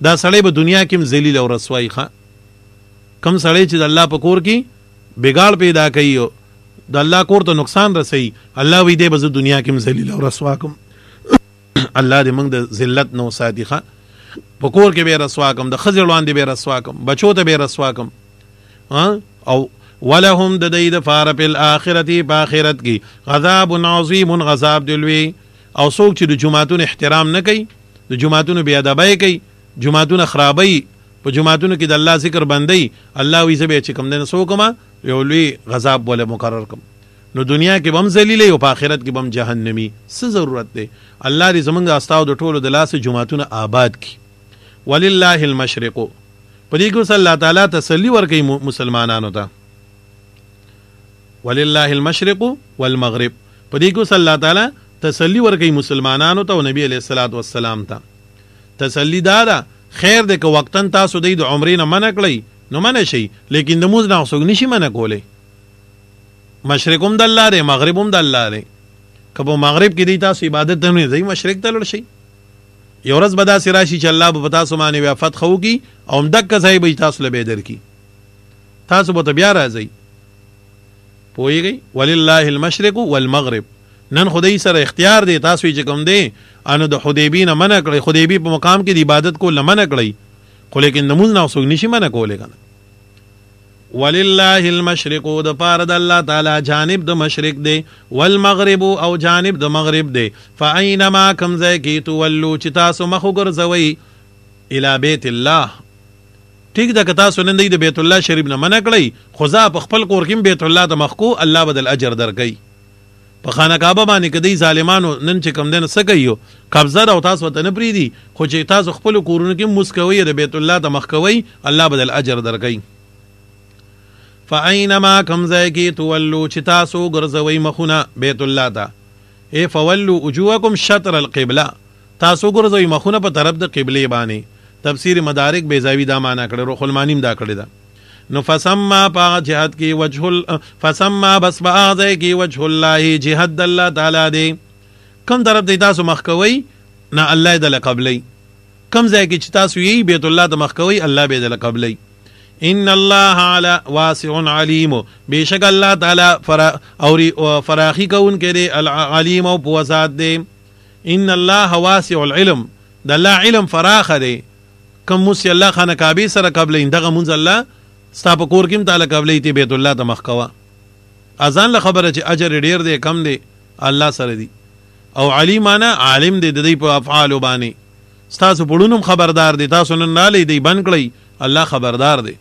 دا سړی په دنیا کې ذلیل او رسوایی ښه کم سړی چې د الله په کور کې بګاړ پیدا کوي د الله کور ته نقصان رسي الله وی دې به دنیا کې ذلیل او رسوا کوم [COUGHS] الله دې موږ د ذلت نو ساتي ښه په کور کې به رسوا کوم د خزر لاندې به رسوا کوم بچو ته به رسوا کوم او ولهم د دې د فار په الاخرته په اخرت کې غضب عظیم غضب دلوي او څوک چې د جمعتون احترام نه کوي د جمعتون بیا ادبای کوي جمعتون خرابای په جمعتون کې د الله ذکر بندي الله وي زبې چې کوم دین سو کوم یو لوی غضب ولا مقرر کوم نو دنیا کې بم ذلیلې او په آخرت کې بم جهنمی څه ضرورت دی الله دې زمونږ استاو د ټولو د لاسه جمعتون آباد کړي ولله المشرق په دې کې الله تعالی تسلی ورکړي مسلمانانو ته ولله المشرق والمغرب په دې کې الله تعالی تسلی ورکړي مسلمانانو ته او نبی علیہ الصلوۃ والسلام ته تسلی دارا خیر دې کو وقتن تاسو د عمرې نه منع کړی نو منع شي لیکن د موز نه څوک نشي منع کولای مشرقوم د الله دی مغربوم د الله دی که په مغرب کې دی تاسو عبادت ته نه ځئ مشرق ته لړ شئ یو ورځ به داسې راشي چې الله به په تاسو باندې بیا فتح وکړي او همدکه ځای به تاسو له بیدر کی تاسو به ته بیا راځئ پوهېږئ ولله المشرق والمغرب نن خدای سره اختیار دی تاسو چې کوم دی انو د حدیبی نه منع کړی حدیبی په مقام کې د عبادت کو لمنه کړی خو لیکن نمونځ نه اوسو نشي منع کولای کنه ولله المشرق د پاره د الله تعالی جانب د مشرق دی والمغرب او جانب د مغرب دی فاینما کم زکی تو ولو چې تاسو مخ ګرځوي الی بیت الله ټیک دا که تاسو نن د بیت الله شریف نه منع کړی خو ځا په خپل کور کې بیت الله د مخکو الله بدل اجر درکړي په خانه کعبه باندې کدی ظالمانو نن چې کم دین سګیو قبضه او تاسو ته نه پریدي خو چې تاسو خپل کورونو کې مسکوي د بیت الله د مخکوي الله بدل اجر درکړي فاینما کمزای کی تولو چې تاسو ګرځوي مخونه بیت الله ته اے فولو وجوهکم شطر القبلہ تاسو ګرځوي مخونه په طرف د قبله باندې تفسیر مدارک بیزاوی دا معنا کړي روح المانیم دا کړي دا نو فسما پا جهاد کی وجه ال... فسما بس باغ کی وجه الله جهاد الله تعالی دی کم طرف دی تاسو مخکوي نه الله دل قبلی کم ځای کی چې تاسو یی بیت الله د مخکوي الله به دل قبلی ان الله على واسع علیم بیشک الله تعالی فرا او فراخی کون کړي العلیم او بوزاد دی ان الله واسع العلم د الله علم فراخ دی کوم موسی الله خانه کابی سره قبل دغه مونږ الله ستا په کور کې تعالی قبلې ته بیت الله ته مخ کوا اذان له خبره چې اجر ډیر دی کم دی الله سره دی او علیمانه عالم دی د دې په افعال باندې تاسو پړونم خبردار دی تاسو نن نه لیدي بن کړی الله خبردار دی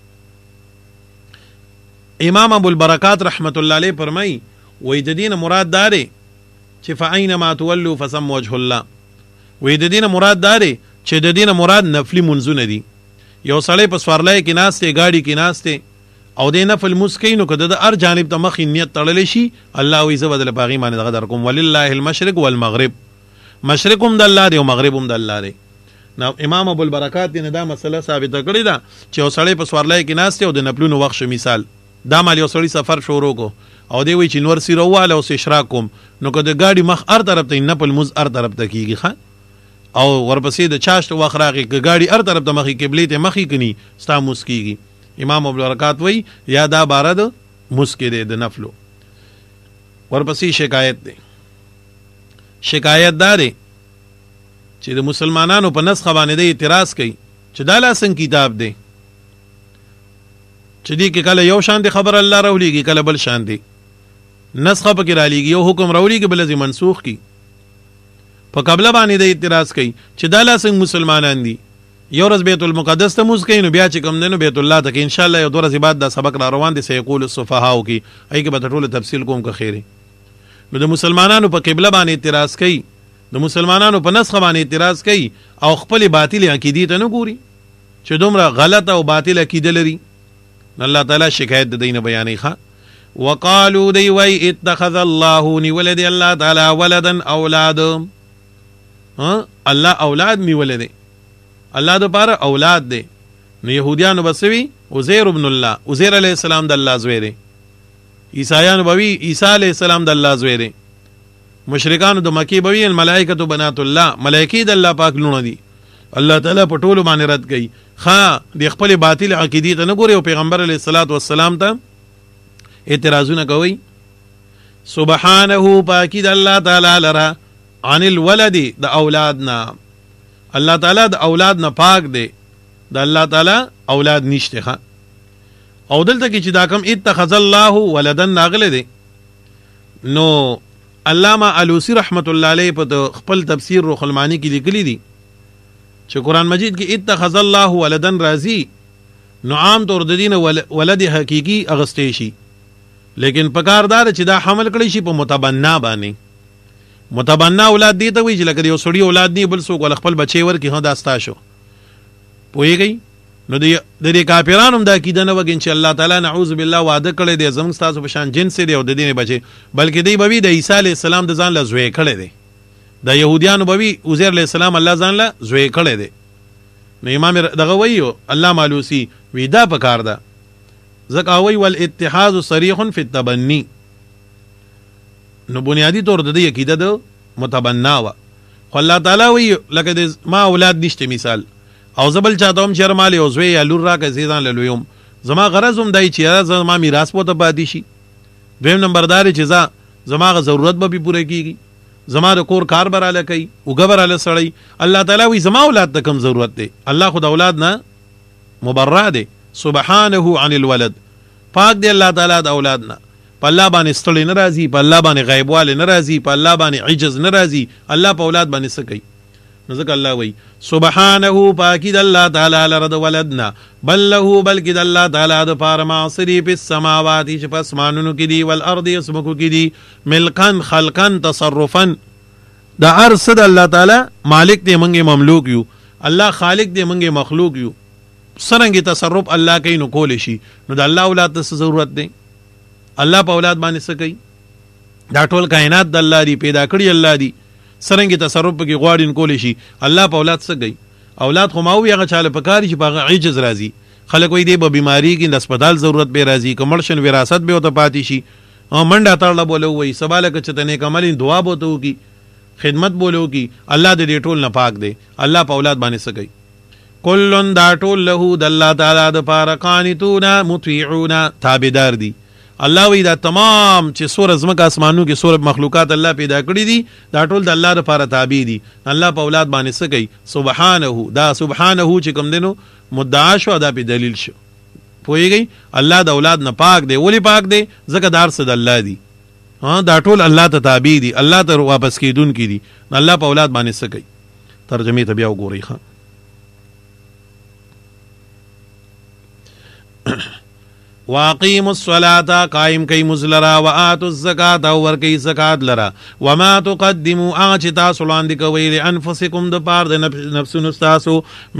امام ابو البرکات رحمت الله علیه فرمای وې د دین مراد داري چې فاینما تولوا فسم وجه الله وې د دین مراد داري چې د دین مراد نفلی منځونه دي یو سړی په سوارلای کې ناشته گاډي کې ناشته او د نفل مسکینو کده د ار جانب ته مخې نیت تړلې شي الله وې زبد لپاغي باندې دغه درکم ولله المشرق والمغرب مشرقم د الله دی او مغربم د الله دی نو امام ابو البرکات دینه دا مسله ثابت کړی دا چې یو سړی په سوارلای کې ناشته او د نفلونو وخت مثال دا مال یو سړی سفر شروع کو او دی وی چې نور سیرو واله او سشرا کوم نو کده ګاډي مخ ار طرف ته نه پل مز ار طرف ته کیږي خان او ورپسې د چاشت وخت راغی ک ګاډي ار طرف ته مخې قبله ته مخې کني ستا مس کیږي امام ابو البرکات وی یا دا بارد مس کې د نفلو ورپسې شکایت دی شکایت دا دی چې د مسلمانانو په نسخه باندې د اعتراض کوي چې دا لاسن کتاب دی چې دې کې کله یو شان دي خبر الله راولېږي کله بل شان دي نسخه پکې را لېږي یو حکم راولېږي بل ځي منسوخ کی په قبله باندې د اعتراض کوي چې دا لا څنګه مسلمانان دي یو ورځ بیت المقدس ته موږ کینو بیا چې کوم دینو بیت الله ته ان شاء الله یو ورځ بعد دا سبق را روان دي سيقول الصفهاء کی ای کی به ټول تفصیل کوم که خیره نو د مسلمانانو په قبله باندې اعتراض کوي د مسلمانانو په نسخه باندې اعتراض کوي او خپل باطل عقیده ته نه ګوري چې دومره غلط او باطل عقیده لري الله تعالی شکایت د دینه بیانې ښه وقالو دی وای اتخذ الله نیولد الله تعالی ولدن اولاد الله اولاد نیول دی الله د پاره اولاد دی نو يهوديان وبسوي عزير ابن الله عزير عليه السلام د الله زوی دی عیسایان بوي عیسی عليه السلام د الله زوی دی مشرکان د مکی بوي الملائکه بنات الله ملائکی د الله پاک لونه دي الله تعالی په ټولو باندې رد کوي ها د خپل باطل عقیده ته نه ګوري او پیغمبر علیه الصلاۃ والسلام ته اعتراضونه کوي سبحانه پاکی د الله تعالی لره عن الولد د اولادنا الله تعالی د اولاد نه پاک دی د الله تعالی اولاد نشته ها او دلته کې چې دا کم اتخذ الله ولدا ناغله دی نو علامه الوسی رحمت الله علیه په خپل تفسیر روح المانی کې لیکلی دی چې قران مجید کې اتخذ الله ولدن راضی نو عام طور د دین ولد حقيقي اغستې شي لیکن پکاردار چې دا حمل کړی شي په متبنا باندې متبنا اولاد دی ته وی چې لکه یو سړی اولاد نه بل څوک ول خپل بچي ور کې هدا استا شو پوېږي نو د دې کافرانو دا کید نه وګین چې الله تعالی نعوذ بالله وعده کړی دی زموږ تاسو په شان جنس دی او د دې نه بچي بلکې دی به د عیسی علی السلام د ځان لزوې کړی دی د يهوديانو بوي عزير عليه السلام الله ځان له زوی کړی دی نو امام دغه وایو الله مالوسی وی دا په کار ده ځکه وی ول اتحاد صریح فی التبنی نو بنیادی طور د دې عقیده د متبنا و خو الله تعالی وی لکه د ما اولاد نشته مثال او زبل چاته هم شرم علی او زوی یا لور را کې زیدان لویوم زما غرض هم دای چې زما میراث پوته پاتې شي دویم نمبردار چې زما ضرورت به پوره کیږي زما د کور کار براله کوي وګ براله سړی الله تعالی وی زما اولاد ته کم ضرورت دی الله خو د اولاد نه مبرع دی سبحانه عن الولد پاک دی الله تعالی د اولاد نه په الله باندې ستړی ناراضي په الله باندې غیبواله ناراضي په الله باندې عجز ناراضي الله په اولاد باندې سکی نو ځکه الله وایي سبحانه پاکی د الله تعالی لره د ولدنا بل له بلکې د الله تعالی د پاره معاصري په سماوات چې په اسمانونو کې دي والارض اسمکو کې دي ملکن خلقن تصرفا د ارس د الله تعالی مالک دی منګه مملوک یو الله خالق دی منګه مخلوق یو سرنګ تصرف الله کوي نو کول شي نو د الله اولاد ته ضرورت دی الله په اولاد باندې څه کوي دا ټول کائنات د الله دی پیدا کړی الله دی سرنګ تصرف کې غواړین کولې شي الله په اولاد څه گئی اولاد خو ماو یغه چاله پکاري چې باغ عجز راځي خلک وې دی په بیماری کې د هسپتال ضرورت به راځي کمرشن وراثت به وته پاتې شي او منډه تړله بوله وې سباله کې چې تنه کمل دعا بوته کی خدمت بولو کی الله دې ټول نه پاک دی الله په اولاد باندې څه گئی کلن دا ټول له د الله تعالی د پاره قانتون مطيعون تابعدار دي الله وی دا تمام چې سور ازمک اسمانو کې سور مخلوقات الله پیدا کړی دي دا ټول د الله لپاره تابع دي الله په اولاد باندې سکی سبحانه دا سبحانه چې کوم دینو مدعا شو دا په دلیل شو پوېږي الله د اولاد نه پاک دی ولی پاک دی ځکه دار صد الله دی ها دا ټول الله ته تابع دي الله ته واپس کیدون کی دي الله په اولاد باندې سکی ترجمه ته بیا وګورئ ښا واقیم الصلاة قائم کئی مزلرا و آت الزکاة او ورکی زکاة لرا و ما تقدمو آچ تاسو لاندې کوي لانفسکم د پار د نفسونو تاسو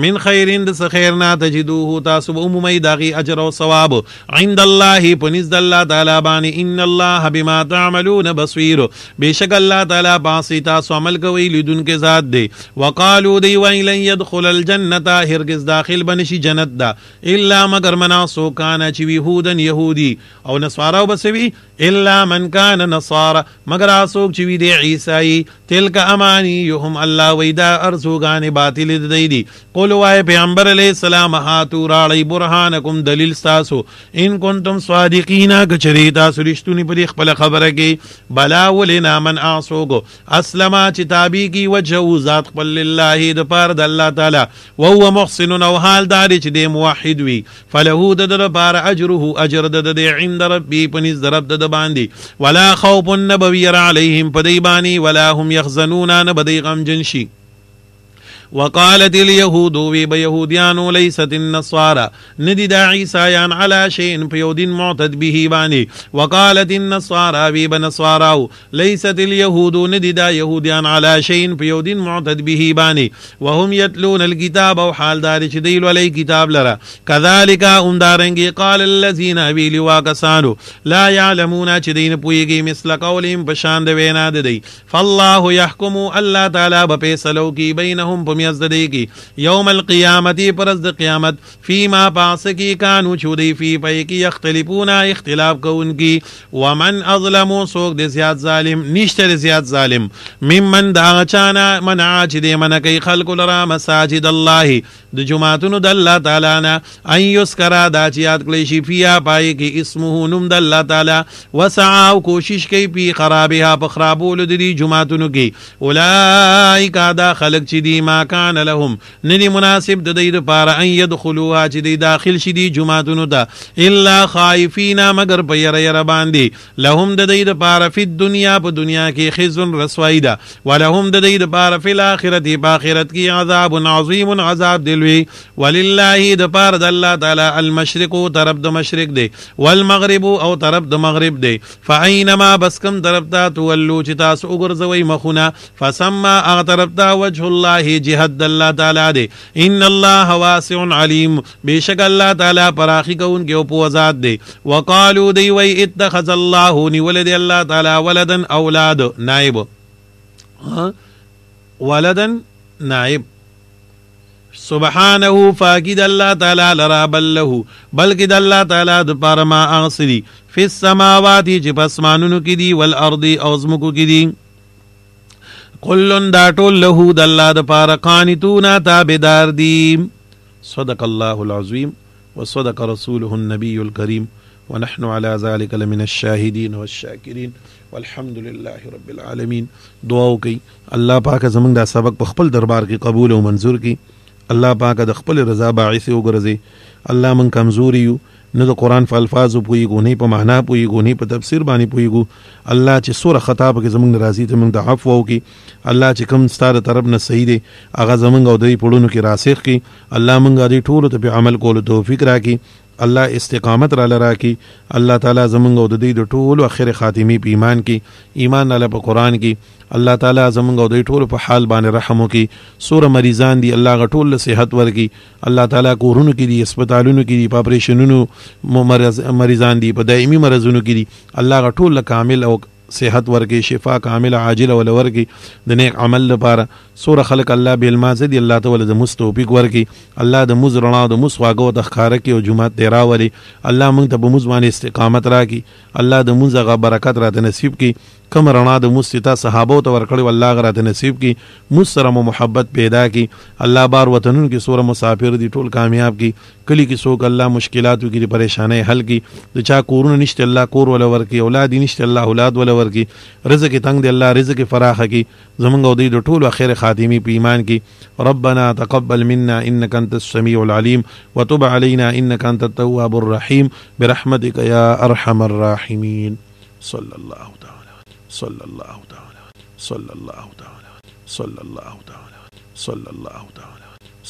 من خیرین د سخیرنا تجدوه تاسو به عمومي داغي اجر او ثواب عند الله پنځ د الله تعالی باندې ان الله بما تعملون بصیر بشک الله تعالی باسی تاسو عمل کوي لیدون کې ذات دی وقالو دی ویل يدخل الجنه هرگز داخل بنشي جنت دا الا مگر منا سو کان چوي هو يهودا يهودي او نصارا وبسوي الا من كان نصارا مگر اسوک چې وی دی عیسائی تلک امانیهم الله ویدا ارزوګان باطل دی دی قول وای پیغمبر علی السلام هاتو راړی برهانکم دلیل تاسو ان کنتم صادقین کچری تاسو رښتونی په خپل خبره کې بلا ولنا من اعصوګو اسلم چې تابع کی وجه ذات خپل لله د پاره د الله تعالی وهو محسن او حال دار چې دی موحد وی فله د در پاره اجره له اجر د د عند ربي پنځ درب د باندې ولا خوف نبوي عليهم پدای بانی ولا هم يحزنون نبدي غم جنشي وقالت اليهود وی به يهوديان ليست النصارى ندي دا عيسایان على شيء په یو دین معتد به باندې وقالت النصارى وی به نصارى ليست اليهود ندي دا يهوديان على شيء په یو دین معتد به باندې وهم يتلون الكتاب او حال دار چې دی لولې کتاب لره كذلك هم دارنګي قال الذين ویلی واکسانو لا يعلمون چې دین پويږي مثل قولهم بشان د وینا د دی فالله يحكم الله تعالی به فیصلو کی بینهم په میاز درېږي یوم القیامت پرز د قیامت فی ما پاس کی کانو چودی فی پای کی یختلفون اختلاف کوونکی ومن اظلم سوق د زیات ظالم نشته د زیات ظالم ممن دا چانا منع چې د من کوي خلق لرا مساجد الله د جمعتونو د الله تعالی نه ان یسکرا دا چې یاد کړی شي فیا پای کی اسمه نوم د الله تعالی وسعا او کوشش کوي پی خرابها په خرابولو د دې جمعتونو کې اولایک دا خلق چې دی ما کان لهم ندی مناسب د دې لپاره ان يدخلوا چې د داخل شي دي جمعهونو ته الا خائفین مگر په ير ير باندې لهم د دې لپاره په دنیا په دنیا کې خزن رسوایی ده ولهم د دې لپاره په الاخرت په اخرت کې عذاب عظیم عذاب دلوي ولله د پاره د الله تعالی المشرق طرف د مشرق دی والمغرب او طرف د مغرب دی فاینما بسکم طرف ته تولو چې تاسو وګرځوي مخونه فسما اغه طرف ته وجه الله جهاد حد الله تعالی دی ان الله واسع علیم بشک الله تعالی پراخي کون کې په وزات دی وقالو دی وی اتخذ الله نی ولد الله تعالی ولدن اولاد نائب ولدن نائب سبحانه فاقد الله تعالی لرا بل له بلکې د الله تعالی د پاره ما اغسری فی السماوات چې پسمانونو کې دی والارض او زمکو کې دی کلن دا ټول له د الله د پاره قانتون تابعدار دي صدق الله العظیم وصدق رسوله النبي الكريم ونحن على ذلك لمن الشاهدين والشاكرين والحمد لله رب العالمين دعا کوي الله پاک زمونږ دا سبق په خپل دربار کې قبول او منزور کړي الله پاک د خپل رضا باعث وګرځي الله من کمزوري یو نه د قران په الفاظو پويګو نه په معنا پويګو نه په تفسیر باندې پويګو الله چې سوره خطا په زمونږ راضي ته موږ د عفو وکي الله چې کوم ستاره طرف نه صحیح دي هغه زمونږ او د پړونو کې راسخ کی الله موږ دې ټول ته په عمل کولو توفیق راکړي الله استقامت را لرا کی الله تعالی زمونږ او د دې د ټولو اخر خاتمی په ایمان کې ایمان الله په قران کې الله تعالی زمونږ او د ټولو په حال باندې رحم وکي سور مریضان دی الله غټول صحت ورکي الله تعالی کورونو کې دی هسپتالونو کې دی په اپریشنونو مریضان دی په دایمي مرزونو کې دی الله غټول کامل او صحت ورکی شفا کامل عاجل ول ورکی د نیک عمل لپاره سور خلق الله به المازه دی الله تعالی د مستوفیق ورکی الله د مز رڼا د مس واګو د خاره کې او جمعات دی راولي الله مونږ ته په مز باندې استقامت راکي الله د مونږ غ برکت را د نصیب کی کم رڼا د موږ ستا صحابو ته ورکړې الله غ راته نصیب کی موږ سره مو محبت پیدا کی الله بار وطنونو کې سوره مسافر دي ټول کامیاب کی کلی کې څوک الله مشکلاتو کې پریشانې حل کی د چا کورونه نشته الله کور ولا ورکی اولاد نشته الله اولاد ولا ورکی رزق تنگ دی الله رزق فراخ کی زمونږ او د ټول اخر خاتمی په ایمان کی ربنا تقبل منا انك انت السميع العليم وتب علينا انك انت التواب الرحيم برحمتك يا ارحم الراحمين صلى الله تعالى صلى الله تعالى صلى الله تعالى صلى الله تعالى صلى الله تعالى